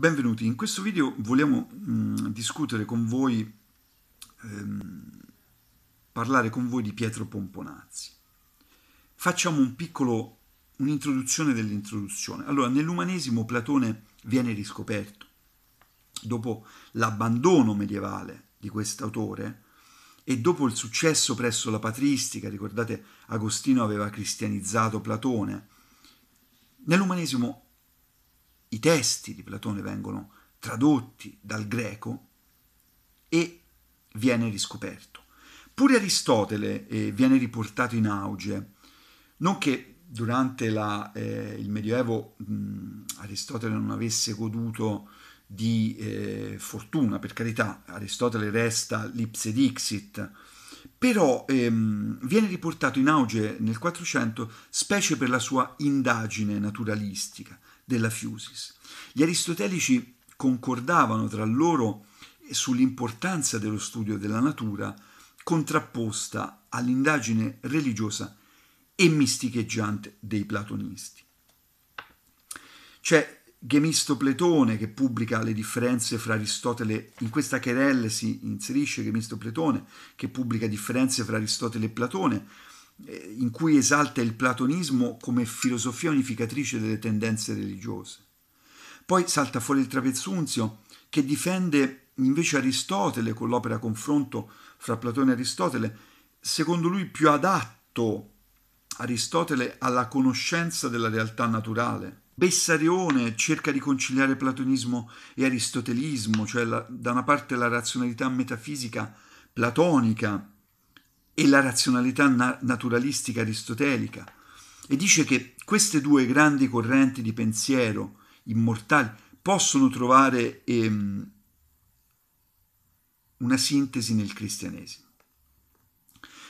Benvenuti, in questo video vogliamo mh, mm, discutere con voi, ehm, parlare con voi di Pietro Pomponazzi. Facciamo un piccolo, un'introduzione dell'introduzione. Allora, nell'umanesimo Platone viene riscoperto. Dopo l'abbandono medievale di quest'autore e dopo il successo presso la patristica, ricordate Agostino aveva cristianizzato Platone, nell'umanesimo i testi di Platone vengono tradotti dal greco e viene riscoperto. Pure Aristotele eh, viene riportato in auge, non che durante la, eh, il Medioevo mh, Aristotele non avesse goduto di eh, fortuna, per carità, Aristotele resta l'ipse dixit, però ehm, viene riportato in auge nel 400 specie per la sua indagine naturalistica, della Fiusis. Gli aristotelici concordavano tra loro sull'importanza dello studio della natura contrapposta all'indagine religiosa e misticheggiante dei platonisti. C'è Gemisto Platone che pubblica le differenze fra Aristotele, in questa querelle si inserisce Gemisto Platone che pubblica differenze fra Aristotele e Platone, eh, in cui esalta il platonismo come filosofia unificatrice delle tendenze religiose. Poi salta fuori il Trapezzunzio, che difende invece Aristotele con l'opera confronto fra Platone e Aristotele, secondo lui più adatto Aristotele alla conoscenza della realtà naturale. Bessarione cerca di conciliare platonismo e aristotelismo, cioè la, da una parte la razionalità metafisica platonica e la razionalità na- naturalistica aristotelica e dice che queste due grandi correnti di pensiero immortali possono trovare ehm, una sintesi nel cristianesimo.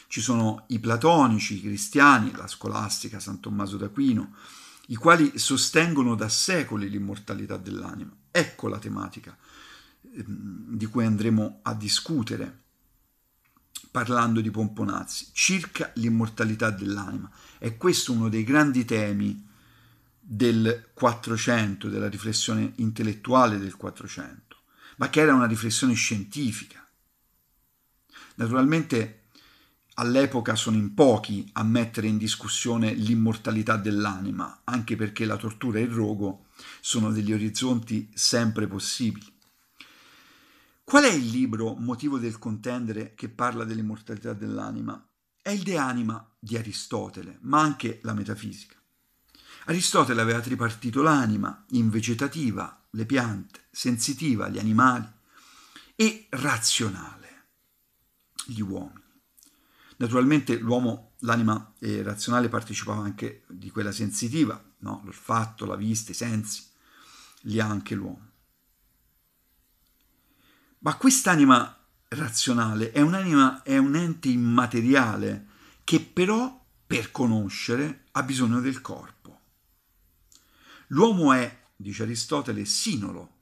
Ci sono i platonici, i cristiani, la scolastica, San Tommaso d'Aquino, i quali sostengono da secoli l'immortalità dell'anima. Ecco la tematica ehm, di cui andremo a discutere parlando di Pomponazzi, circa l'immortalità dell'anima. E questo è uno dei grandi temi del 400, della riflessione intellettuale del 400, ma che era una riflessione scientifica. Naturalmente all'epoca sono in pochi a mettere in discussione l'immortalità dell'anima, anche perché la tortura e il rogo sono degli orizzonti sempre possibili. Qual è il libro motivo del contendere che parla dell'immortalità dell'anima? È il De Anima di Aristotele, ma anche la metafisica. Aristotele aveva tripartito l'anima in vegetativa, le piante, sensitiva, gli animali e razionale, gli uomini. Naturalmente l'uomo, l'anima eh, razionale partecipava anche di quella sensitiva, no? l'olfatto, la vista, i sensi, li ha anche l'uomo. Ma quest'anima razionale è un'anima, è un ente immateriale che però per conoscere ha bisogno del corpo. L'uomo è, dice Aristotele, sinolo,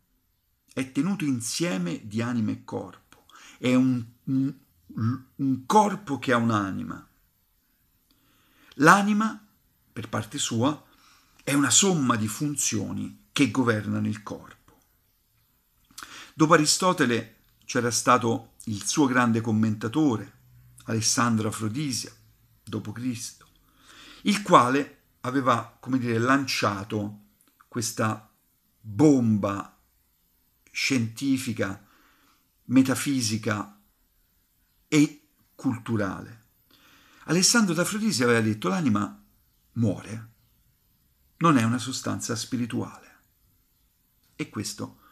è tenuto insieme di anima e corpo, è un, un, un corpo che ha un'anima. L'anima, per parte sua, è una somma di funzioni che governano il corpo. Dopo Aristotele c'era stato il suo grande commentatore, Alessandro Afrodisia, dopo Cristo, il quale aveva, come dire, lanciato questa bomba scientifica, metafisica e culturale. Alessandro d'Afrodisi aveva detto l'anima muore, non è una sostanza spirituale. E questo è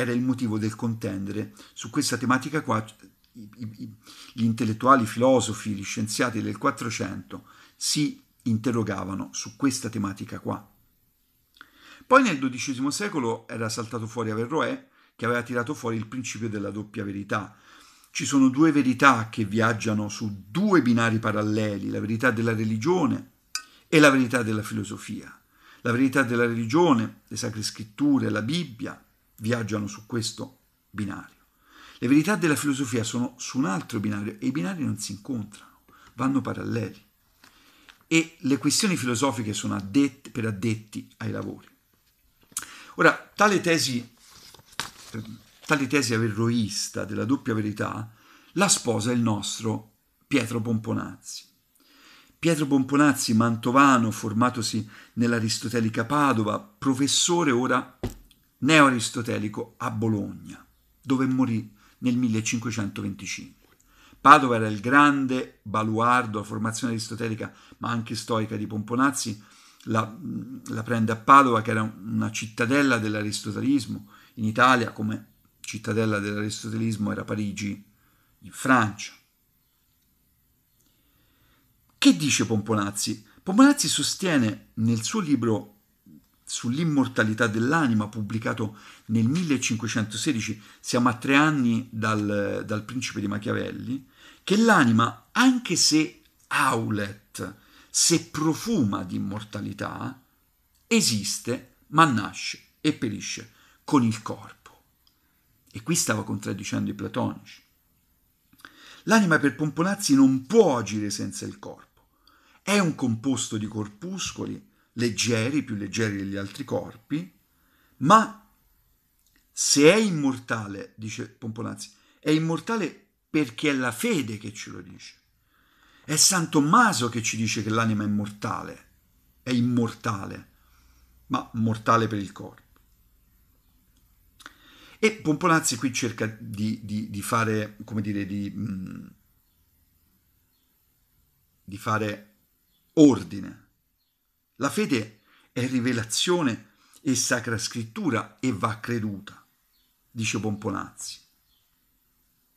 era il motivo del contendere. Su questa tematica qua i, i, gli intellettuali, i filosofi, gli scienziati del 400 si interrogavano su questa tematica qua. Poi nel XII secolo era saltato fuori Averroè che aveva tirato fuori il principio della doppia verità. Ci sono due verità che viaggiano su due binari paralleli, la verità della religione e la verità della filosofia. La verità della religione, le sacre scritture, la Bibbia, viaggiano su questo binario. Le verità della filosofia sono su un altro binario e i binari non si incontrano, vanno paralleli. E le questioni filosofiche sono addette, per addetti ai lavori. Ora, tale tesi, tale tesi averroista della doppia verità la sposa il nostro Pietro Pomponazzi. Pietro Pomponazzi, mantovano, formatosi nell'aristotelica Padova, professore ora neoaristotelico a Bologna, dove morì nel 1525. Padova era il grande baluardo, la formazione aristotelica ma anche stoica di Pomponazzi, la, la prende a Padova che era una cittadella dell'aristotelismo, in Italia come cittadella dell'aristotelismo era Parigi, in Francia. Che dice Pomponazzi? Pomponazzi sostiene nel suo libro sull'immortalità dell'anima, pubblicato nel 1516, siamo a tre anni dal, dal principe di Machiavelli, che l'anima, anche se aulet, se profuma di immortalità, esiste, ma nasce e perisce con il corpo. E qui stava contraddicendo i platonici. L'anima per pomponarsi non può agire senza il corpo. È un composto di corpuscoli leggeri, più leggeri degli altri corpi, ma se è immortale, dice Pomponazzi, è immortale perché è la fede che ce lo dice. È San Tommaso che ci dice che l'anima è mortale, è immortale, ma mortale per il corpo. E Pomponazzi qui cerca di, di, di fare, come dire, di, mm, di fare ordine la fede è rivelazione e sacra scrittura e va creduta, dice Pomponazzi.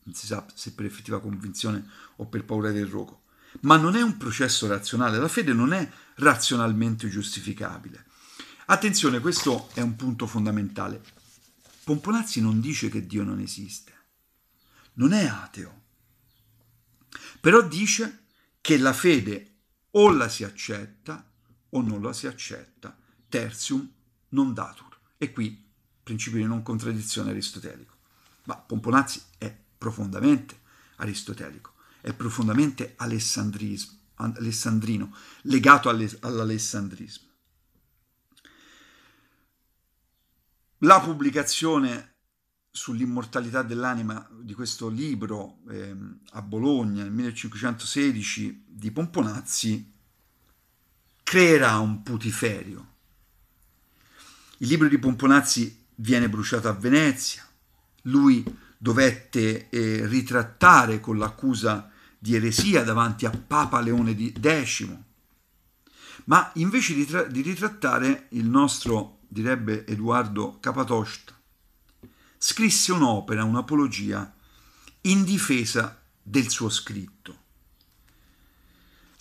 Non si sa se per effettiva convinzione o per paura del rogo. Ma non è un processo razionale, la fede non è razionalmente giustificabile. Attenzione, questo è un punto fondamentale. Pomponazzi non dice che Dio non esiste, non è ateo, però dice che la fede o la si accetta o non la si accetta, tertium non datur. E qui principio di non contraddizione aristotelico. Ma Pomponazzi è profondamente aristotelico, è profondamente alessandrino, legato all'alessandrismo. La pubblicazione sull'immortalità dell'anima di questo libro eh, a Bologna nel 1516 di Pomponazzi creerà un putiferio. Il libro di Pomponazzi viene bruciato a Venezia, lui dovette eh, ritrattare con l'accusa di eresia davanti a Papa Leone X, ma invece di, tra- di ritrattare il nostro, direbbe Edoardo Capatosta, scrisse un'opera, un'apologia, in difesa del suo scritto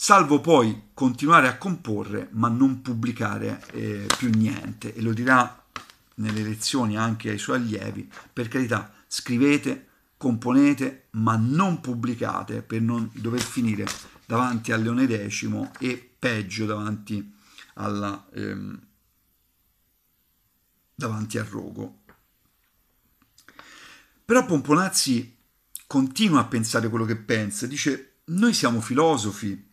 salvo poi continuare a comporre ma non pubblicare eh, più niente e lo dirà nelle lezioni anche ai suoi allievi, per carità scrivete, componete ma non pubblicate per non dover finire davanti al Leone X e peggio davanti, alla, ehm, davanti al rogo. Però Pomponazzi continua a pensare quello che pensa, dice noi siamo filosofi,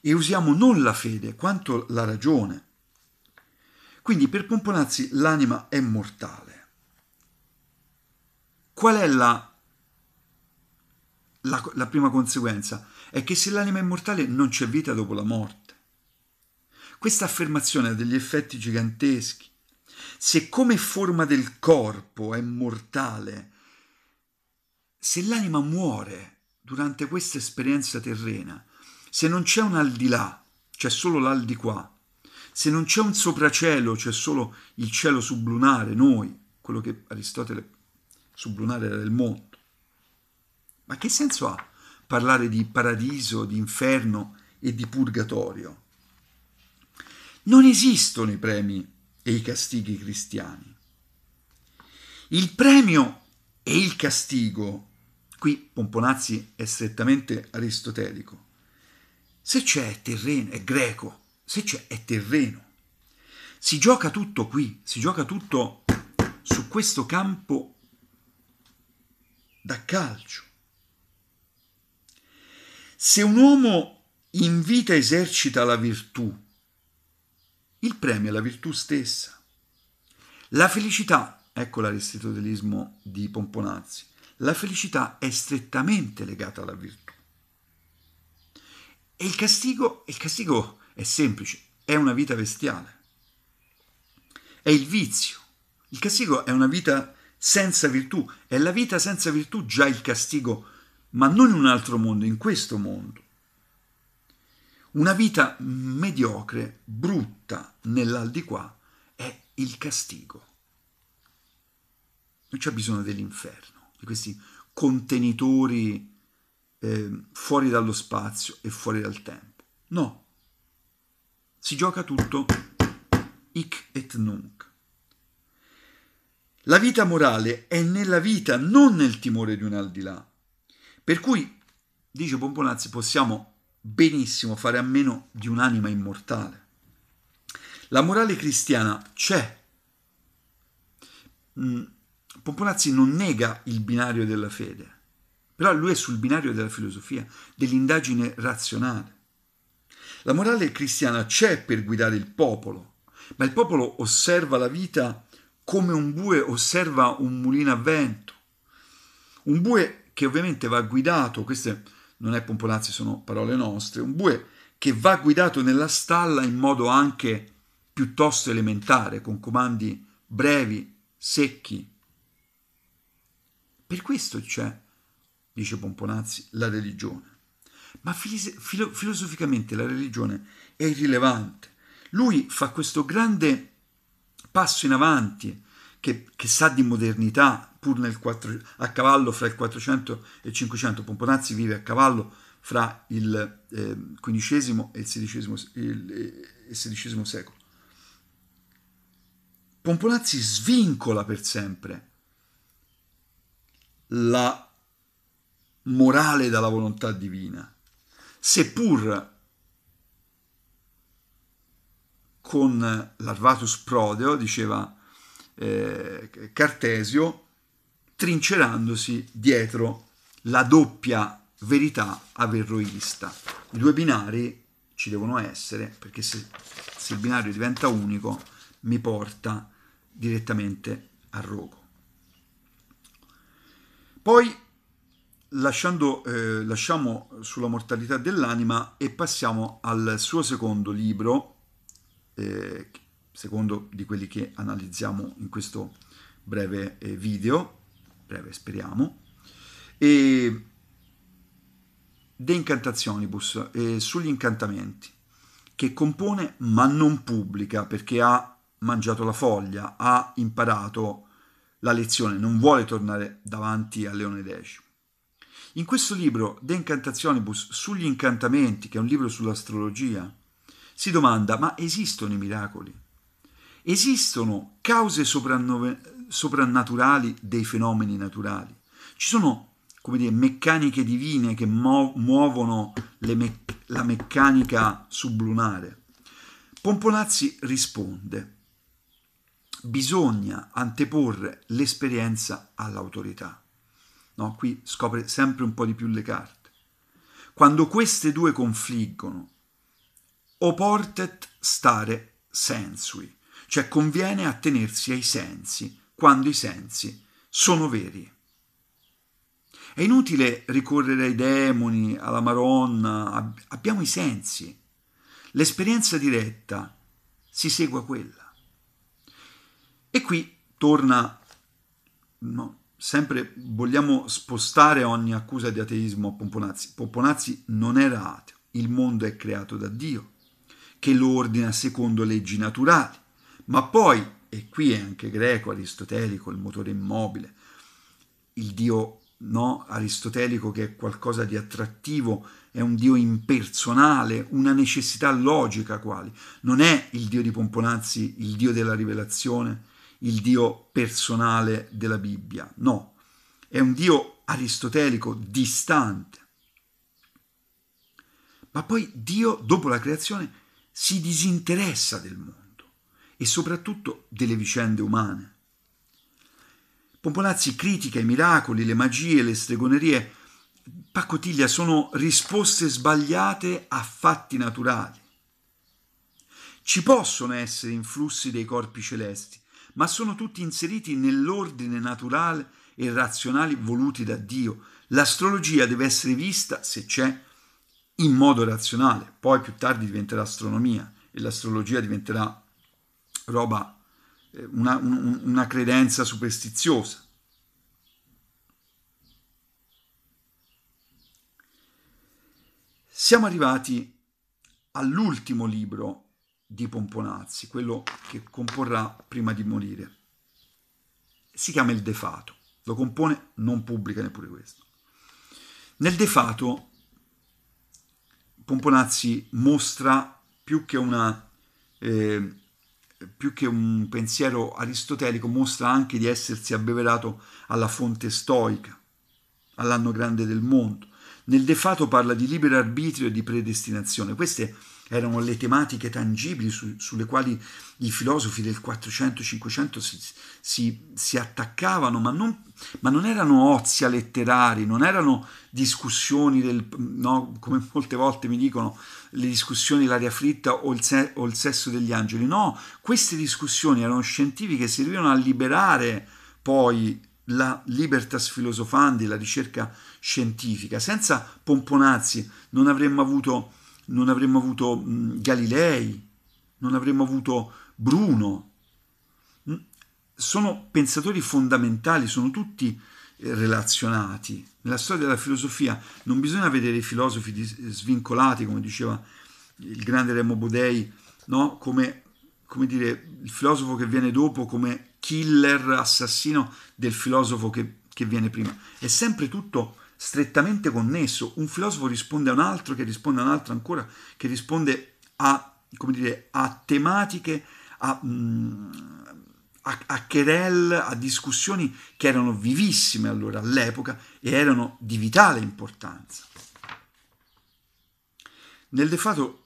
e usiamo non la fede quanto la ragione. Quindi per Pomponazzi l'anima è mortale. Qual è la, la, la prima conseguenza? È che se l'anima è mortale non c'è vita dopo la morte. Questa affermazione ha degli effetti giganteschi. Se come forma del corpo è mortale, se l'anima muore durante questa esperienza terrena, se non c'è un al di là, c'è solo l'al di qua. Se non c'è un sopracielo, c'è solo il cielo sublunare, noi, quello che Aristotele sublunare era il mondo. Ma che senso ha parlare di paradiso, di inferno e di purgatorio? Non esistono i premi e i castighi cristiani. Il premio e il castigo, qui Pomponazzi è strettamente aristotelico, se c'è è terreno, è greco, se c'è è terreno. Si gioca tutto qui, si gioca tutto su questo campo da calcio. Se un uomo in vita esercita la virtù, il premio è la virtù stessa. La felicità, ecco l'aristotelismo di Pomponazzi, la felicità è strettamente legata alla virtù. E il castigo, il castigo è semplice, è una vita bestiale, è il vizio. Il castigo è una vita senza virtù, è la vita senza virtù già il castigo, ma non in un altro mondo, in questo mondo. Una vita mediocre, brutta nell'aldiquà è il castigo. Non c'è bisogno dell'inferno, di questi contenitori eh, fuori dallo spazio e fuori dal tempo. No, si gioca tutto hic et nunc. La vita morale è nella vita, non nel timore di un al di là. Per cui, dice Pomponazzi, possiamo benissimo fare a meno di un'anima immortale. La morale cristiana c'è. Pomponazzi mm, non nega il binario della fede però lui è sul binario della filosofia, dell'indagine razionale. La morale cristiana c'è per guidare il popolo, ma il popolo osserva la vita come un bue osserva un mulino a vento. Un bue che ovviamente va guidato, queste non è Pompolazzi, sono parole nostre, un bue che va guidato nella stalla in modo anche piuttosto elementare, con comandi brevi, secchi. Per questo c'è dice Pomponazzi, la religione. Ma filo filosoficamente la religione è irrilevante. Lui fa questo grande passo in avanti che, che sa di modernità, pur nel 4, a cavallo fra il 400 e il 500. Pomponazzi vive a cavallo fra il eh, XV e il XVI, il, eh, il XVI secolo. Pomponazzi svincola per sempre la morale dalla volontà divina, seppur con l'Arvatus Prodeo, diceva eh, Cartesio, trincerandosi dietro la doppia verità averroista. I due binari ci devono essere, perché se, se il binario diventa unico mi porta direttamente a rogo. Poi Lasciando, eh, lasciamo sulla mortalità dell'anima e passiamo al suo secondo libro, eh, secondo di quelli che analizziamo in questo breve eh, video, breve speriamo, e De Incantationibus, eh, sugli incantamenti, che compone ma non pubblica perché ha mangiato la foglia, ha imparato la lezione, non vuole tornare davanti a Leone X. In questo libro, De Incantationibus, sugli incantamenti, che è un libro sull'astrologia, si domanda, ma esistono i miracoli? Esistono cause soprannaturali dei fenomeni naturali? Ci sono come dire, meccaniche divine che muovono me la meccanica sublunare. Pomponazzi risponde, bisogna anteporre l'esperienza all'autorità. No? Qui scopre sempre un po' di più le carte. Quando queste due confliggono, o portet stare sensui, cioè conviene attenersi ai sensi quando i sensi sono veri. È inutile ricorrere ai demoni, alla Maronna, abbiamo i sensi. L'esperienza diretta si segue a quella. E qui torna no, sempre vogliamo spostare ogni accusa di ateismo a Pomponazzi. Pomponazzi non era ateo, il mondo è creato da Dio, che lo ordina secondo leggi naturali, ma poi, e qui è anche greco, aristotelico, il motore immobile, il Dio no, aristotelico che è qualcosa di attrattivo, è un Dio impersonale, una necessità logica quali. Non è il Dio di Pomponazzi, il Dio della rivelazione, il Dio personale della Bibbia, no, è un Dio aristotelico, distante. Ma poi Dio, dopo la creazione, si disinteressa del mondo e soprattutto delle vicende umane. Pompolazzi critica i miracoli, le magie, le stregonerie. Pacotiglia sono risposte sbagliate a fatti naturali. Ci possono essere influssi dei corpi celesti, ma sono tutti inseriti nell'ordine naturale e razionale voluti da Dio. L'astrologia deve essere vista, se c'è, in modo razionale, poi più tardi diventerà astronomia e l'astrologia diventerà roba, eh, una, una credenza superstiziosa. Siamo arrivati all'ultimo libro di Pomponazzi, quello che comporrà prima di morire. Si chiama il Defato, lo compone, non pubblica neppure questo. Nel Defato Pomponazzi mostra più che, una, eh, più che un pensiero aristotelico, mostra anche di essersi abbeverato alla fonte stoica, all'anno grande del mondo. Nel defato parla di libero arbitrio e di predestinazione. Queste erano le tematiche tangibili su, sulle quali i filosofi del 400-500 si, si, si, attaccavano, ma non, ma non, erano ozia letterari, non erano discussioni del, no, come molte volte mi dicono, le discussioni l'aria fritta o il, se, o il sesso degli angeli. No, queste discussioni erano scientifiche, servivano a liberare poi la libertas filosofandi, la ricerca scientifica. Senza pomponazzi non avremmo avuto non avremmo avuto mm, Galilei, non avremmo avuto Bruno. Mm, sono pensatori fondamentali, sono tutti eh, relazionati. Nella storia della filosofia non bisogna vedere i filosofi svincolati, come diceva il grande Remo Bodei, no? come, come dire, il filosofo che viene dopo come killer, assassino del filosofo che, che viene prima. È sempre tutto strettamente connesso, un filosofo risponde a un altro che risponde a un altro ancora, che risponde a, dire, a tematiche, a, mm, a, a querel, a discussioni che erano vivissime allora all'epoca e erano di vitale importanza. Nel defato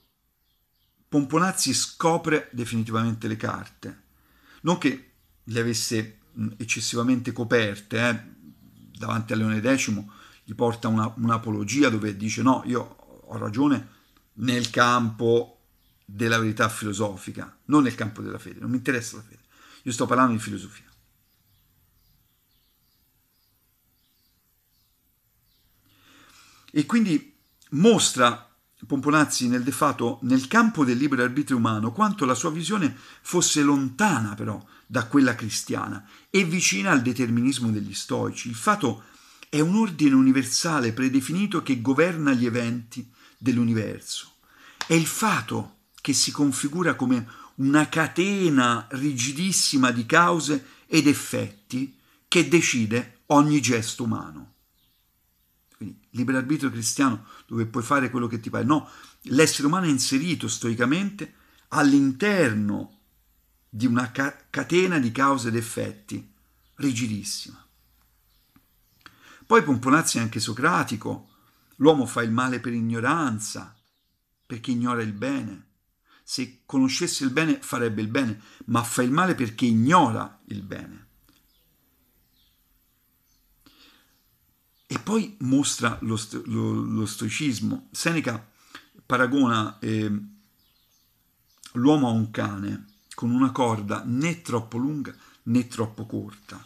Pomponazzi scopre definitivamente le carte, non che le avesse mm, eccessivamente coperte, eh, davanti a Leone X gli porta una, un'apologia dove dice no, io ho ragione nel campo della verità filosofica, non nel campo della fede, non mi interessa la fede, io sto parlando di filosofia. E quindi mostra Pomponazzi nel defato nel campo del libero arbitrio umano quanto la sua visione fosse lontana però da quella cristiana e vicina al determinismo degli stoici. Il fatto è un ordine universale predefinito che governa gli eventi dell'universo. È il fato che si configura come una catena rigidissima di cause ed effetti che decide ogni gesto umano. Quindi, libero arbitrio cristiano dove puoi fare quello che ti pare. No, l'essere umano è inserito stoicamente all'interno di una ca- catena di cause ed effetti rigidissima. Poi Pomponazzi è anche socratico. L'uomo fa il male per ignoranza, perché ignora il bene. Se conoscesse il bene farebbe il bene, ma fa il male perché ignora il bene. E poi mostra lo, sto, lo, lo stoicismo. Seneca paragona eh, l'uomo a un cane con una corda né troppo lunga né troppo corta.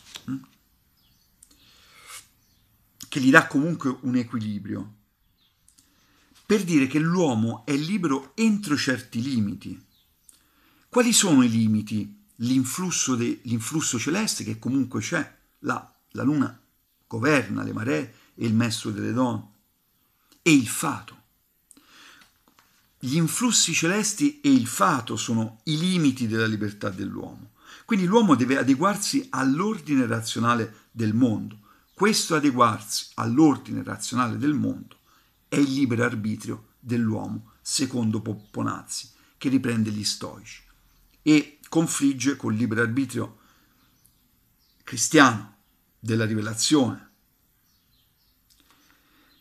che gli dà comunque un equilibrio, per dire che l'uomo è libero entro certi limiti. Quali sono i limiti? L'influsso, de, l'influsso celeste che comunque c'è, la, la luna governa le maree e il messo delle donne, e il fato. Gli influssi celesti e il fato sono i limiti della libertà dell'uomo. Quindi l'uomo deve adeguarsi all'ordine razionale del mondo, questo adeguarsi all'ordine razionale del mondo è il libero arbitrio dell'uomo, secondo Popponazzi, che riprende gli stoici e confligge col libero arbitrio cristiano della rivelazione.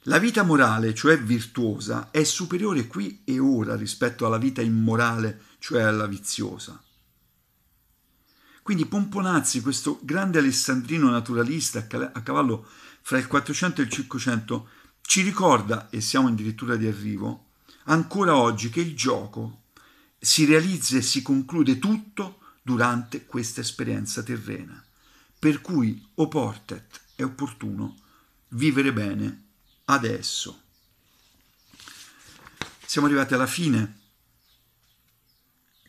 La vita morale, cioè virtuosa, è superiore qui e ora rispetto alla vita immorale, cioè alla viziosa. Quindi Pomponazzi, questo grande alessandrino naturalista a cavallo fra il 400 e il 500, ci ricorda, e siamo addirittura di arrivo, ancora oggi che il gioco si realizza e si conclude tutto durante questa esperienza terrena. Per cui, o portet, è opportuno vivere bene adesso. Siamo arrivati alla fine.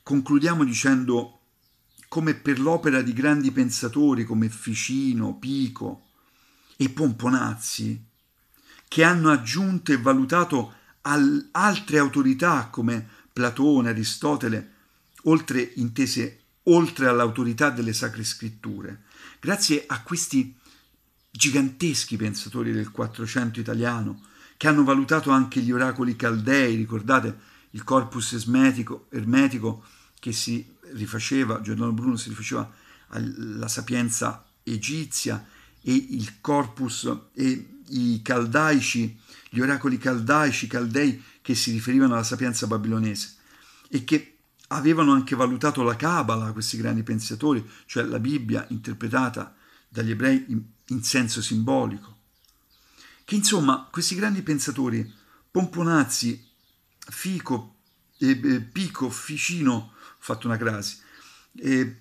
Concludiamo dicendo come per l'opera di grandi pensatori come Ficino, Pico e Pomponazzi, che hanno aggiunto e valutato al- altre autorità come Platone, Aristotele, oltre intese oltre all'autorità delle sacre scritture. Grazie a questi giganteschi pensatori del Quattrocento italiano, che hanno valutato anche gli oracoli caldei, ricordate il corpus esmetico, ermetico che si rifaceva, Giordano Bruno si rifaceva alla sapienza egizia e il corpus e i caldaici, gli oracoli caldaici, caldei che si riferivano alla sapienza babilonese e che avevano anche valutato la Cabala, questi grandi pensatori, cioè la Bibbia interpretata dagli ebrei in, in senso simbolico. Che insomma questi grandi pensatori, Pomponazzi, Fico, eh, Pico, Ficino, ho fatto una crasi. E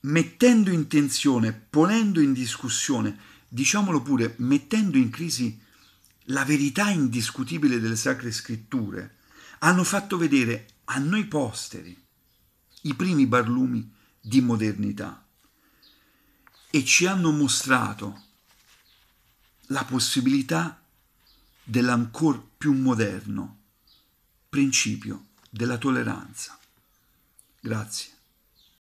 mettendo in tensione, ponendo in discussione, diciamolo pure, mettendo in crisi la verità indiscutibile delle sacre scritture, hanno fatto vedere a noi posteri i primi barlumi di modernità e ci hanno mostrato la possibilità dell'ancor più moderno principio della tolleranza. Grazie.